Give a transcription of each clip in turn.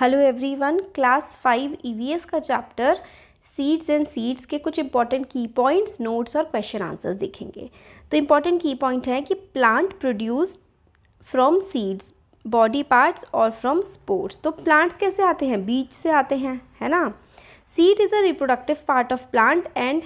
Hello everyone class five EVS का chapter seeds and seeds के कुछ इंपॉर्टेंट की पॉइंट्स नोट्स और क्वेश्चन आंसर्स देखेंगे तो इम्पॉर्टेंट की पॉइंट है कि plant produce from seeds body parts और फ्रॉम स्पोर्ट्स तो प्लांट्स कैसे आते हैं बीज से आते हैं है ना seed is a reproductive part of plant and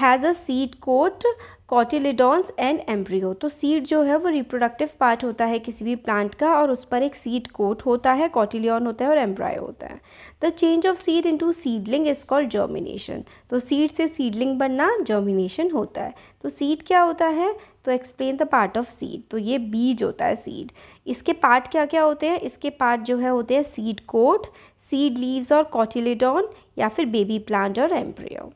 has a seed coat cotyledons and embryo तो सीड जो है वो रिप्रोडक्टिव पार्ट होता है किसी भी प्लांट का और उस पर एक सीड कोट होता है कॉटिलियन होता है और एम्ब्रायो होता है the change of seed into seedling is called germination तो सीड से सीडलिंग बनना जर्मिनेशन होता है तो सीड क्या होता है तो explain the part of seed तो ये बीज होता है सीड इसके पार्ट क्या क्या होते हैं इसके पार्ट जो है होते हैं सीड कोट सीड लीव्स और कॉटिलिडॉन या फिर बेबी प्लांट और एम्ब्रियो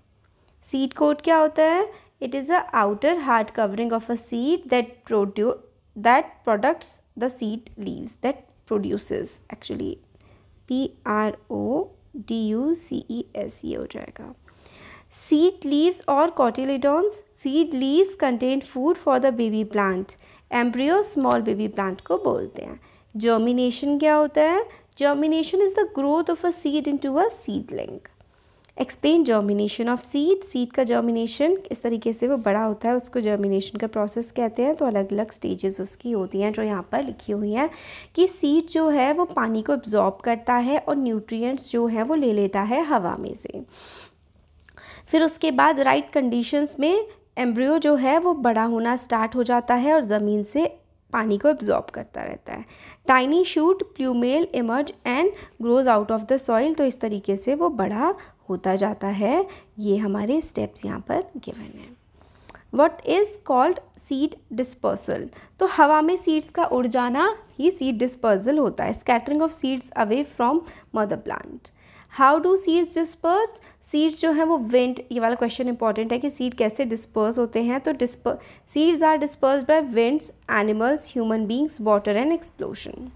सीड कोट क्या होता है It is a outer hard covering of a seed that produce that products the seed leaves that produces actually P R O D U C E S E O Jaga. Seed leaves or cotyledons. Seed leaves contain food for the baby plant. Embryo small baby plant ko bolte hain. Germination kya hota hai? Germination is the growth of a seed into a seedling. Explain germination of seed seed का germination इस तरीके से वो बड़ा होता है उसको germination का प्रोसेस कहते हैं तो अलग अलग स्टेजेस उसकी होती हैं जो यहाँ पर लिखी हुई हैं कि सीड जो है वो पानी को एब्जॉर्ब करता है और न्यूट्रिएंट्स जो हैं वो ले लेता है हवा में से फिर उसके बाद राइट कंडीशंस में एम्ब्रियो जो है वो बड़ा होना स्टार्ट हो जाता है और ज़मीन से पानी को एब्जॉर्ब करता रहता है tiny shoot plumule emerge and grows out of the soil तो इस तरीके से वो बड़ा होता जाता है ये हमारे स्टेप्स यहाँ पर गिवन है what is called seed dispersal तो हवा में सीड्स का उड़ जाना ही सीड डिस्पर्सल होता है scattering of seeds away from mother plant how do seeds disperse seeds जो हैं वो विंड ये वाला क्वेश्चन इंपॉर्टेंट है कि सीड कैसे डिस्पर्स होते हैं तो seeds are disperse by winds animals human beings water and explosion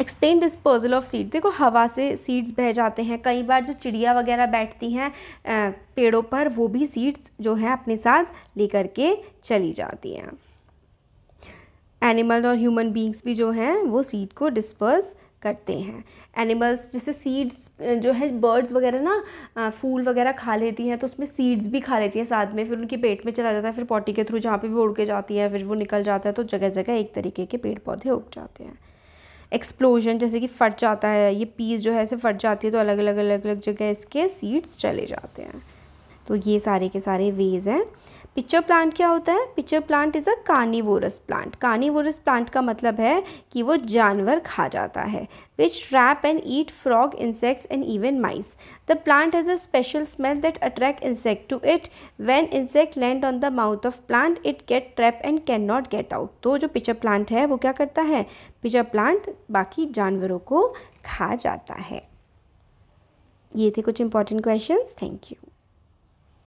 explain disposal of seed देखो हवा से सीड्स बह जाते हैं कई बार जो चिड़िया वगैरह बैठती हैं पेड़ों पर वो भी सीड्स जो है अपने साथ लेकर के चली जाती हैं एनिमल और ह्यूमन बींग्स भी जो हैं वो सीड को डिस्पर्स करते हैं एनिमल्स जैसे सीड्स जो है बर्ड्स वगैरह ना फूल वगैरह खा लेती हैं तो उसमें सीड्स भी खा लेती हैं साथ में फिर उनके पेट में चला जाता है फिर पॉटी के थ्रू जहाँ पे भी उड़ के जाती है फिर वो निकल जाता है तो जगह जगह एक तरीके के पेड़ पौधे उग जाते हैं एक्सप्लोजन जैसे कि फट जाता है ये पीस जो है ऐसे फट जाती है तो अलग अलग अलग अलग जगह इसके सीड्स चले जाते हैं तो ये सारे के सारे वेज हैं पिक्चर प्लांट क्या होता है picture plant is a carnivorous plant carnivorous plant का मतलब है कि वो जानवर खा जाता है which trap and eat frog insects and even mice the plant has a special smell that attract insect to it when insect land on the mouth of plant it get trap and can not get out तो जो pitcher plant है वो क्या करता है picture plant बाकी जानवरों को खा जाता है ये थे कुछ इंपॉर्टेंट क्वेश्चन थैंक यू